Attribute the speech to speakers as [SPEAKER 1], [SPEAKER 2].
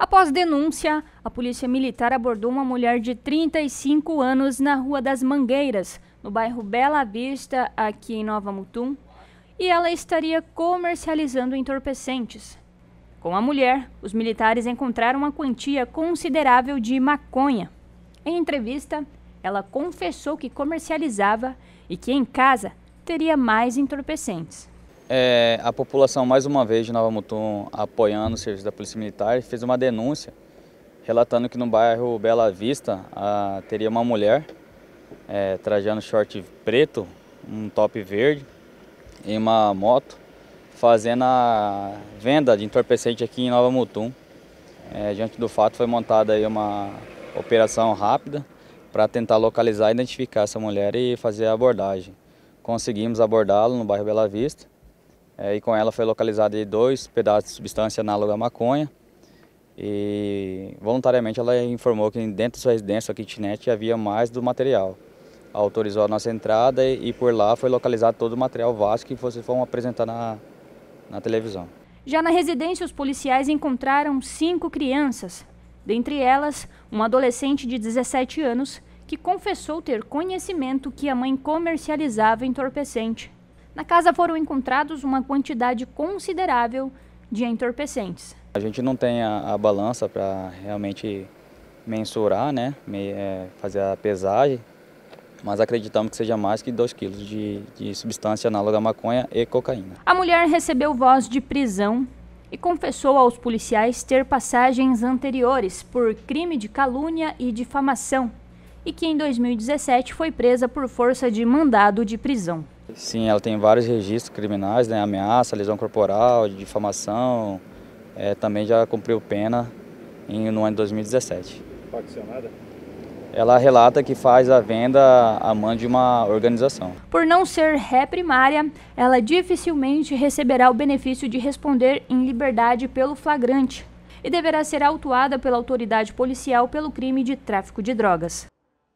[SPEAKER 1] Após denúncia, a polícia militar abordou uma mulher de 35 anos na Rua das Mangueiras, no bairro Bela Vista, aqui em Nova Mutum, e ela estaria comercializando entorpecentes. Com a mulher, os militares encontraram uma quantia considerável de maconha. Em entrevista, ela confessou que comercializava e que em casa teria mais entorpecentes.
[SPEAKER 2] É, a população, mais uma vez, de Nova Mutum, apoiando o serviço da Polícia Militar, fez uma denúncia relatando que no bairro Bela Vista a, teria uma mulher é, trajando short preto, um top verde, em uma moto, fazendo a venda de entorpecente aqui em Nova Mutum. É, diante do fato, foi montada aí uma operação rápida para tentar localizar e identificar essa mulher e fazer a abordagem. Conseguimos abordá-lo no bairro Bela Vista é, e com ela foi localizado dois pedaços de substância análoga à maconha. E voluntariamente ela informou que dentro da sua residência, sua kitnet, havia mais do material. Autorizou a nossa entrada e, e por lá foi localizado todo o material vasto que vocês foram apresentar na, na televisão.
[SPEAKER 1] Já na residência, os policiais encontraram cinco crianças, dentre elas, uma adolescente de 17 anos que confessou ter conhecimento que a mãe comercializava entorpecente. Na casa foram encontrados uma quantidade considerável de entorpecentes.
[SPEAKER 2] A gente não tem a, a balança para realmente mensurar, né, é, fazer a pesagem, mas acreditamos que seja mais que 2 quilos de, de substância análoga à maconha e cocaína.
[SPEAKER 1] A mulher recebeu voz de prisão e confessou aos policiais ter passagens anteriores por crime de calúnia e difamação e que em 2017 foi presa por força de mandado de prisão.
[SPEAKER 2] Sim, ela tem vários registros criminais, né? ameaça, lesão corporal, difamação. É, também já cumpriu pena em, no ano de 2017. Faccionada? Ela relata que faz a venda a mão de uma organização.
[SPEAKER 1] Por não ser ré primária, ela dificilmente receberá o benefício de responder em liberdade pelo flagrante e deverá ser autuada pela autoridade policial pelo crime de tráfico de drogas.